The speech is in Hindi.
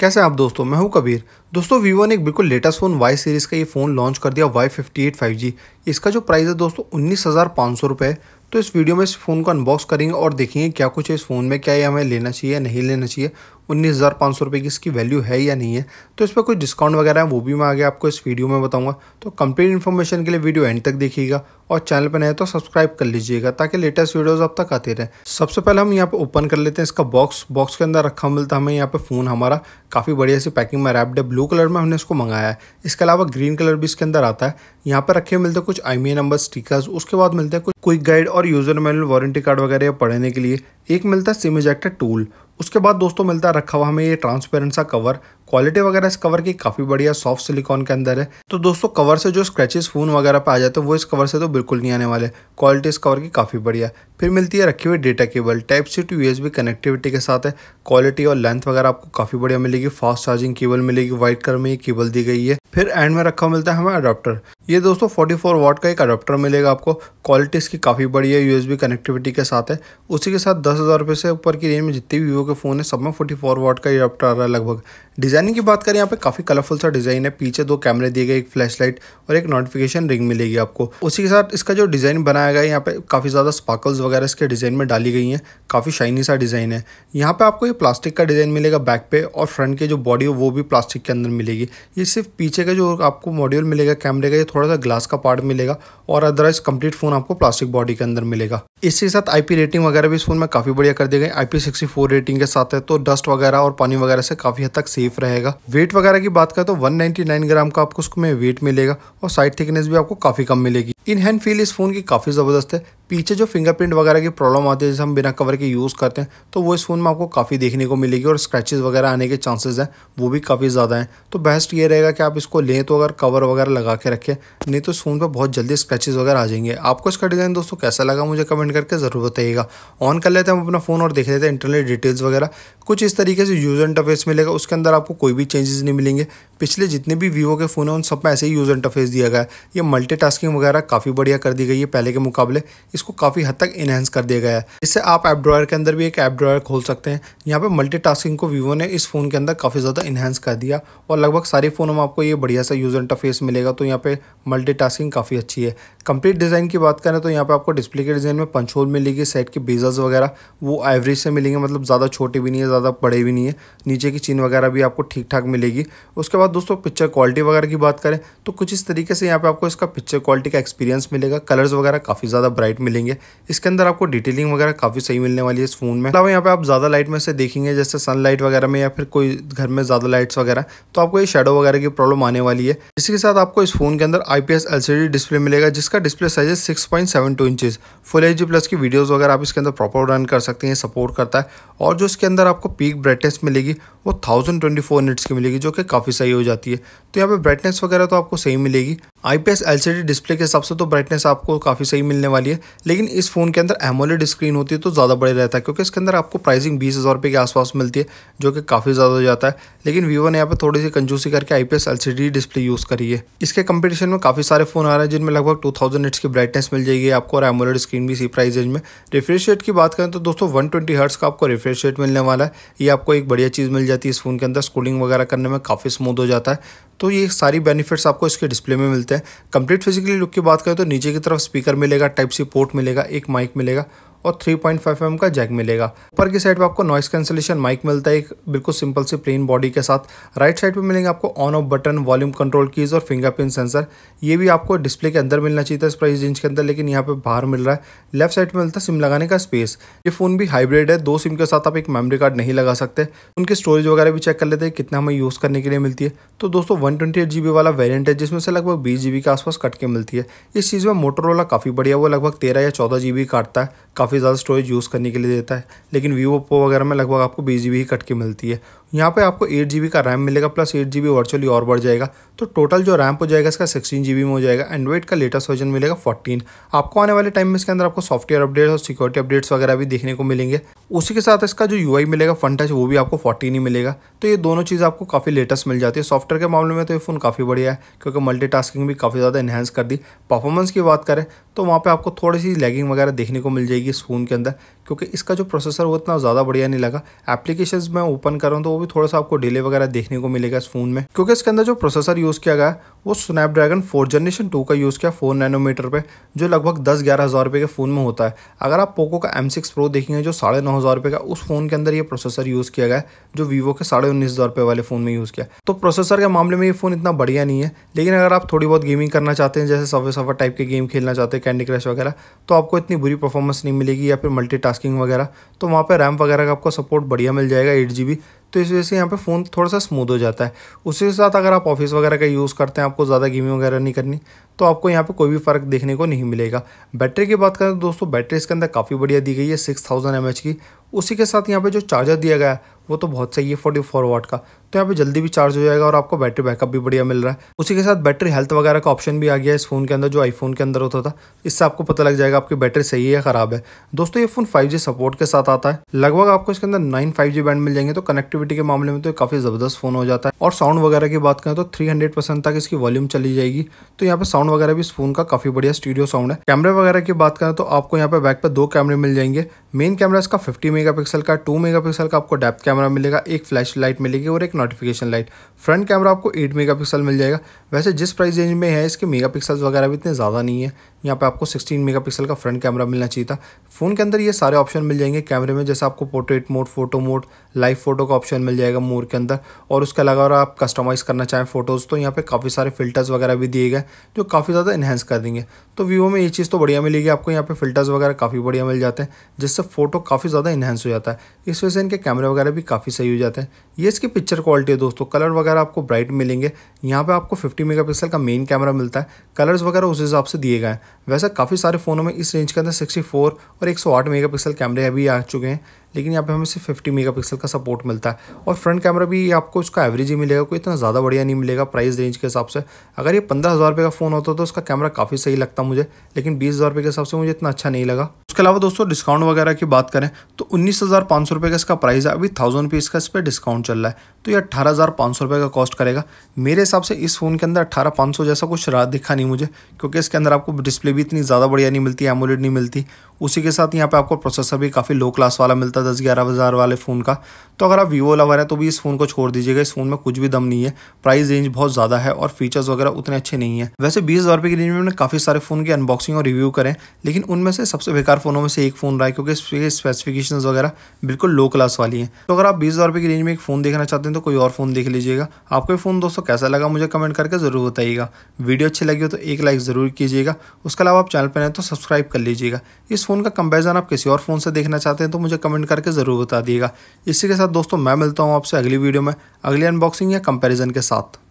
कैसे आप दोस्तों मैं हूं कबीर दोस्तों वीवो ने एक बिल्कुल लेटेस्ट फ़ोन वाई सीरीज़ का ये फ़ोन लॉन्च कर दिया Y fifty eight five G इसका जो प्राइस है दोस्तों उन्नीस हज़ार पाँच सौ रुपये तो इस वीडियो में इस फ़ोन को अनबॉक्स करेंगे और देखेंगे क्या कुछ है इस फ़ोन में क्या ये हमें लेना चाहिए या नहीं लेना चाहिए उन्नीस हज़ार पाँच सौ रुपये की इसकी वैल्यू है या नहीं है तो इस पर कोई डिस्काउंट वगैरह है वो भी मैं आगे आपको इस वीडियो में बताऊंगा तो कंप्लीट इन्फॉर्मेशन के लिए वीडियो एंड तक देखिएगा और चैनल पर नए तो सब्सक्राइब कर लीजिएगा ताकि लेटेस्ट वीडियोज़ आप तक आते रहें सबसे पहले हम यहाँ पर ओपन कर लेते हैं इसका बॉक्स बॉक्स के अंदर रखा मिलता हमें यहाँ पर फ़ोन हमारा काफ़ी बढ़िया सी पैकिंग में रैप्ड है ब्लू कलर में हमने इसको मंगाया है इसके अलावा ग्रीन कलर भी इसके अंदर आता है यहाँ पर रखे मिलते हैं कुछ आई नंबर स्टिकर्स उसके बाद मिलते हैं कुछ क्विक गाइड और यूज़र मैनुअल वारंटी कार्ड वगैरह पढ़ने के लिए एक मिलता है सिम इजेक्टर टूल उसके बाद दोस्तों मिलता है रखा हुआ हमें ये ट्रांसपेरेंट सा कवर क्वालिटी वगैरह इस कवर की काफ़ी बढ़िया सॉफ्ट सिलिकॉन के अंदर है तो दोस्तों कवर से जो स्क्रेचेस फोन वगैरह पे आ जाते हैं वो इस कवर से तो बिल्कुल नहीं आने वाले क्वालिटी इस कवर की काफ़ी बढ़िया फिर मिलती है रखी हुई data cable type C to USB connectivity के साथ है क्वालिटी और लेंथ वगैरह आपको काफ़ी बढ़िया मिलेगी फास्ट चार्जिंग केबल मिलेगी वाइट कलर में ये केबल दी गई है फिर एंड में रखा मिलता है हमें अडोप्टर ये दोस्तों फोर्टी फोर वाट का एक अडोप्टर मिलेगा आपको क्वालिटी इसकी काफ़ी बढ़िया यूएसबी कनेक्टिविटी के साथ है उसी के साथ दस हज़ार रुपये से ऊपर की रेंज में जितने भी वीवो के फ़ोन है सब में फोर्टी फोर वाट का ये अडोप्टर आ रहा है लगभग डिज़ाइनिंग की बात करें यहाँ पे काफ़ी कलरफुल सा डिज़ाइन है पीछे दो कैमरे दिए गए एक फ्लैशलाइट और एक नोटिफिकेशन रिंग मिलेगी आपको उसी के साथ इसका जो डिज़ाइन बनाया गया है यहाँ पे काफ़ी ज़्यादा स्पार्कल्स वगैरह इसके डिज़ाइन में डाली गई हैं काफ़ी शाइनी सा डिज़ाइन है यहाँ पे आपको ये प्लास्टिक का डिज़ाइन मिलेगा बैक पे और फ्रंट की जो बॉडी है वो भी प्लास्टिक के अंदर मिलेगी ये सिर्फ पीछे का जो आपको मॉड्यूल मिलेगा कैमरे का ये थोड़ा सा ग्लास का पार्ट मिलेगा और अदरवाइज कंप्लीट फ़ोन आपको प्लास्टिक बॉडी के अंदर मिलेगा इसके साथ आई रेटिंग वगैरह भी इस फोन में काफ़ी बढ़िया कर दी गई आई रेटिंग के साथ है तो डस्ट वगैरह और पानी वगैरह से काफ़ी हद तक सेफ सेफ रहेगा वेट वगैरह की बात करें तो 199 ग्राम का आपको उसमें वेट मिलेगा और साइड थिकनेस भी आपको काफ़ी कम मिलेगी इन हैंड फील इस फ़ोन की काफ़ी ज़बरदस्त है पीछे जो फिंगरप्रिंट वगैरह की प्रॉब्लम आती है जैसे हम बिना कवर के यूज़ करते हैं तो वो इस फ़ोन में आपको काफ़ी देखने को मिलेगी और स्क्रैचेस वगैरह आने के चांसेस हैं वो भी काफ़ी ज़्यादा हैं तो बेस्ट ये रहेगा कि आप इसको लें तो अगर कवर वगैरह लगा के रखें नहीं तो इस फ़ोन पर बहुत जल्दी स्क्रैचेज वगैरह आ जाएंगे आपको इसका डिज़ाइन दोस्तों कैसा लगा मुझे कमेंट करके ज़रूर बताइएगा ऑन कर लेते हैं हम अपना फ़ोन और देख लेते हैं इंटरनेट डिटेल्स वगैरह कुछ इस तरीके से यूज़र इंटरफेस मिलेगा उसके अंदर आपको कोई भी चेंजेस नहीं मिलेंगे पिछले जितने भी वीवो के फ़ोन हैं उन सब में ऐसे ही यूज़ इंटरफेस दिया गया है ये मल्टीटास्किंग वगैरह काफ़ी बढ़िया कर दी गई है पहले के मुकाबले इसको काफ़ी हद तक इनहेंस कर दिया गया है इससे आप ऐप ड्रॉयर के अंदर भी एक ऐप ड्रॉयर खोल सकते हैं यहाँ पर मल्टीटास्किंग को वीवो ने इस फ़ोन के अंदर काफ़ी ज़्यादा इन्हेंस कर दिया और लगभग सारे फ़ोनों में आपको ये बढ़िया सा यूज़ इंटरफेस मिलेगा तो यहाँ पर मल्टी काफ़ी अच्छी है कंप्लीट डिज़ाइन की बात करें तो यहाँ पर आपको डिस्प्ले के डिज़ाइन में पंचोल मिलेगी सेट की बेजर्स वगैरह वो एवरेज से मिलेंगे मतलब ज़्यादा छोटे भी नहीं है ज़्यादा बड़े भी नहीं है नीचे की चीन वगैरह भी आपको ठीक ठाक मिलेगी उसके बाद बाद दोस्तों पिक्चर क्वालिटी वगैरह की बात करें तो कुछ इस तरीके से यहाँ पे आपको इसका पिक्चर क्वालिटी का एक्सपीरियंस मिलेगा कलर्स वगैरह काफ़ी ज़्यादा ब्राइट मिलेंगे इसके अंदर आपको डिटेलिंग वगैरह काफ़ी सही मिलने वाली है इस फोन में अलावा यहाँ पे आप ज़्यादा लाइट में से देखेंगे जैसे सनलाइट वगैरह में या फिर कोई घर में ज़्यादा लाइट्स वगैरह तो आपको ये शेडो वगैरह की प्रॉब्लम आने वाली है इसी के साथ आपको इस फोन के अंदर आई पी डिस्प्ले मिलेगा जिसका डिस्प्ले साइज है six point seven two full H plus की वीडियोज़ वगैरह आप इसके अंदर प्रॉपर रन कर सकते हैं सपोर्ट करता है और जो इसके अंदर आपको पीक ब्राइटनेस मिलेगी वो थाउजेंड ट्वेंटी फोर की मिलेगी जो कि काफ़ी सही हो जाती है तो यहाँ पे ब्राइटनेस वगैरह तो आपको सही मिलेगी आई पी डिस्प्ले के हिसाब से तो ब्राइटनेस आपको काफ़ी सही मिलने वाली है लेकिन इस फ़ोन के अंदर एमोलेड स्क्रीन होती है तो ज़्यादा बड़े रहता है क्योंकि इसके अंदर आपको प्राइसिंग बीस हज़ार रुपये के आसपास मिलती है जो कि काफ़ी ज़्यादा हो जाता है लेकिन वीवो ने यहाँ पर थोड़ी सी कंजूसी करके आई पी डिस्प्ले यूज़ करी है इसके कंपटीशन में काफ़ी सारे फ़ोन आ रहे हैं जिनमें लगभग टू थाउजेंड की ब्राइटनेस मिल जाएगी आपको और एमोलेड स्क्रीन भी इसी प्राइस रेंज में रिफ्रेश रेट की बात करें तो दोस्तों वन ट्वेंटी का आपको रिफ्रेश रेट मिलने वाला है ये आपको एक बढ़िया चीज़ मिल जाती है इस फ़ोन के अंदर स्कूलिंग वगैरह करने में काफ़ी स्मूथ हो जाता है तो ये सारी बेनिफिट्स आपको इसके डिस्प्ले में मिलते हैं कंप्लीट फिजिकली लुक की बात करें तो नीचे की तरफ स्पीकर मिलेगा टाइप सी पोर्ट मिलेगा एक माइक मिलेगा और 3.5 पॉइंट का जैक मिलेगा ऊपर की साइड पे आपको नॉइस कैंसिलेशन माइक मिलता है एक बिल्कुल सिंपल सी प्लेन बॉडी के साथ राइट साइड पे मिलेंगे आपको on off button volume control keys और फिंगरप्रिंट सेंसर ये भी आपको डिस्प्ले के अंदर मिलना चाहिए था इस प्राइस रेंज के अंदर लेकिन यहाँ पे बाहर मिल रहा है लेफ्ट साइड पर मिलता है सिम लगाने का स्पेस ये फ़ोन भी हाइब्रिड है दो सिम के साथ आप एक मेमरी कार्ड नहीं लगा सकते उनकी स्टोरेज वगैरह भी चेक कर लेते हैं कितना हमें यूज़ करने के लिए मिलती है तो दोस्तों वन ट्वेंटी वाला वेरियंट है जिसमें से लगभग बीस जी के आसपास कट के मिलती है इस चीज़ में मोटरोला काफ़ी बढ़िया वो लगभग तेरह या चौदह जी काटता है काफ़ी काफ़ी ज़्यादा स्टोरेज यूज़ करने के लिए देता है लेकिन वीवो पो वगैरह में लगभग आपको बीस जी ही कट के मिलती है यहाँ पे आपको एट जी का रैम मिलेगा प्लस एट जी वर्चुअली और बढ़ जाएगा तो टोटल जो रैम हो जाएगा इसका सिक्सटीन जी में हो जाएगा एंड्रॉइड का लेटेस्ट वर्जन मिलेगा फोर्टीन आपको आने वाले टाइम में इसके अंदर आपको सॉफ्टवेयर अपडेट्स और सिक्योरिटी अपडेट्स वगैरह भी देखने को मिलेंगे उसी के साथ इसका जो यू मिलेगा फन टच वो भी आपको फोर्टीन ही मिलेगा तो ये दोनों चीज़ आपको काफ़ी लेटेस्ट मिल जाती है सॉफ्टवेयर के मामले में तो ये फ़ोन काफ़ी बढ़िया है क्योंकि मल्टीटास्किंग भी काफ़ी ज़्यादा इन्हेंस कर दी परफॉर्मेंस की बात करें तो वहाँ पर आपको थोड़ी सी लैगिंग वगैरह देखने को मिल जाएगी इस फ़ोन के अंदर क्योंकि इसका जो प्रोसेसर वो इतना ज़्यादा बढ़िया नहीं लगा एप्लीकेशन मैं ओपन कर रहा हूँ तो वो भी भी थोड़ा सा आपको डिले वगैरह देखने को मिलेगा इस फोन में क्योंकि इसके अंदर जो प्रोसेसर यूज़ किया गया वो स्नैपड्रैगन फोर जनरेशन टू का यूज़ किया फोर नैनोमीटर पे जो लगभग दस ग्यारह हज़ार रुपए के फ़ोन में होता है अगर आप पोको का एम सिक्स प्रो देखेंगे जो साढ़े नौ हज़ार रुपए का उस फ़ोन के अंदर ये प्रोसेसर यूज़ किया गया जो वीवो के साढ़े उन्नीस हज़ार रुपए वाले फ़ोन में यूज़ किया तो प्रोसेसर के मामले में ये फ़ोन इतना बढ़िया नहीं है लेकिन अगर आप थोड़ी बहुत गेमिंग करना चाहते हैं जैसे सफे सफर टाइप के गेम खेलना चाहते हैं कैंडी क्रश वगैरह तो आपको इतनी बुरी परफॉर्मेंस नहीं मिलेगी या फिर मल्टी वगैरह तो वहाँ पर रैम वगैरह का आपको सपोर्ट बढ़िया मिल जाएगा एट तो इस वजह से यहाँ पे फ़ोन थोड़ा सा स्मूथ हो जाता है उसी के साथ अगर आप ऑफिस वगैरह का यूज़ करते हैं आपको ज़्यादा गेमिंग वगैरह नहीं करनी तो आपको यहाँ पे कोई भी फ़र्क देखने को नहीं मिलेगा बैटरी की बात करें तो दोस्तों बैटरी इसके अंदर काफ़ी बढ़िया दी गई है सिक्स थाउजेंड एम एच की उसी के साथ यहाँ पे जो चार्जर दिया गया है वो तो बहुत सही है फोर्टी फोर वाट का तो यहाँ पे जल्दी भी चार्ज हो जाएगा और आपको बैटरी बैकअप भी बढ़िया मिल रहा है उसी के साथ बैटरी हेल्थ वगैरह का ऑप्शन भी आ गया इस फ़ोन के अंदर जो आईफोन के अंदर होता था इससे आपको पता लग जाएगा आपकी बैटरी सही है या ख़राब है दोस्तों ये फ़ोन फाइव सपोर्ट के साथ आता है लगभग आपको इसके अंदर नाइन फाइव बैंड मिल जाएंगे तो कनेक्टिविटी के मामले में तो काफ़ी ज़बरदस्त फ़ोन हो जाता है और साउंड वगैरह की बात करें तो थ्री तक इसकी वॉल्यूम चली जाएगी तो यहाँ पर साउंड वगैरह भी इस फ़ोन का काफ़ी बढ़िया स्टूडियो साउंड है कैमरे वगैरह की बात करें तो आपको यहाँ पे बैक पर दो कैमरे मिल जाएंगे मेन कैमरा इसका फिफ्टी मेगापिक्सल का टू मेगापिक्सल का आपको डेप्थ कैमरा मिलेगा एक फ्लैश लाइट मिलेगी और एक नोटिफिकेशन लाइट फ्रंट कैमरा आपको 8 मेगापिक्सल मिल जाएगा वैसे जिस प्राइस रेंज में है इसके मेगापिक्सल्स वगैरह भी इतने ज़्यादा नहीं है यहाँ पे आपको 16 मेगापिक्सल का फ्रंट कैमरा मिलना चाहिए था फ़ोन के अंदर ये सारे ऑप्शन मिल जाएंगे कैमरे में जैसे आपको portrait mode photo mode live photo का ऑप्शन मिल जाएगा मोर के अंदर और उसके अलावा अगर आप कस्टमाइज़ करना चाहें फोटोज़ तो यहाँ पे काफ़ी सारे फिल्टर्स वगैरह भी दिए गए जो काफ़ी ज़्यादा इन्हेंस कर देंगे तो वीवो में ये चीज़ तो बढ़िया मिलेगी आपको यहाँ पर फिल्टर्स वगैरह काफ़ी बढ़िया मिल जाते हैं जिससे फ़ोटो काफ़ी ज़्यादा इन्हेंस हो जाता है इस वजह से इनके कैमरे वगैरह भी काफ़ी सही हो जाते हैं ये इसकी पिक्चर क्वालिटी है दोस्तों कलर वगैरह आपको ब्राइट मिलेंगे यहाँ पे आपको 50 मेगापिक्सल का मेन कैमरा मिलता है कलर्स वगैरह उस हिसाब से दिए गए हैं वैसे काफ़ी सारे फ़ोनों में इस रेंज के अंदर 64 और 108 मेगापिक्सल कैमरे अभी आ चुके हैं लेकिन यहाँ पे हमें सिर्फ 50 मेगापिक्सल का सपोर्ट मिलता है और फ्रंट कैमरा भी आपको उसका एवरेज ही मिलेगा कोई इतना ज़्यादा बढ़िया नहीं मिलेगा प्राइस रेंज के हिसाब से अगर ये पंद्रह हज़ार रुपये का फ़ोन होता तो उसका कैमरा काफ़ी सही लगता मुझे लेकिन बीस हज़ार रुपये के हिसाब से मुझे इतना अच्छा नहीं लगा उसके अलावा दोस्तों डिस्काउंट वगैरह की बात करें तो उन्नीस हज़ार पाँच सौ रुपये का इसका प्राइस है अभी थाउजेंड रुपीज़ का इस पर डिस्काउंट चल रहा है तो ये अट्ठारह हज़ार पाँच सौ रुपये का कॉस्ट करेगा मेरे हिसाब से इस फ़ोन के अंदर अट्ठारह पाँच सौ जैसा कुछ रात दिखा नहीं मुझे क्योंकि इसके अंदर आपको डिस्प्ले भी इतनी ज़्यादा बढ़िया नहीं मिलती एमोलेड नहीं मिलती उसी के साथ यहाँ पे आपको प्रोसेसर भी काफ़ी लो क्लास वाला मिलता है दस ग्यारह हज़ार वाले फ़ोन का तो अगर आप वीवो लवर हैं तो भी इस फ़ोन को छोड़ दीजिएगा इस फ़ोन में कुछ भी दम नहीं है प्राइस रेंज बहुत ज़्यादा है और फीचर्स वगैरह उतने अच्छे नहीं है वैसे बीस हज़ार रुपये की रेंज में मैंने काफ़ी सारे फ़ोन की अनबॉक्सिंग और रिव्यू करें लेकिन उनमें से सबसे बेकार फ़ोनों में से एक फ़ोन रहा है क्योंकि इसके स्पेसिफिकेशन वगैरह बिल्कुल लो क्लास वाली हैं तो अगर आप बीस हज़ार रुपये की रेंज में एक फ़ोन देखना चाहते हैं तो कोई और फ़ोन देख लीजिएगा आपको फ़ोन दोस्तों कैसा लगा मुझे कमेंट करके ज़रूर बताइएगा वीडियो अच्छी लगी हो तो एक लाइक ज़रूर कीजिएगा उसके अलावा आप चैनल पर हैं तो सब्सक्राइब कर लीजिएगा इस फ़ोन का कंपेरिजन आप किसी और फ़ोन से देखना चाहते हैं तो मुझे कमेंट करके ज़रूर बता दिएगा इसी के साथ दोस्तों मैं मिलता हूँ आपसे अगली वीडियो में अगली अनबॉक्सिंग या कंपेरिजन के साथ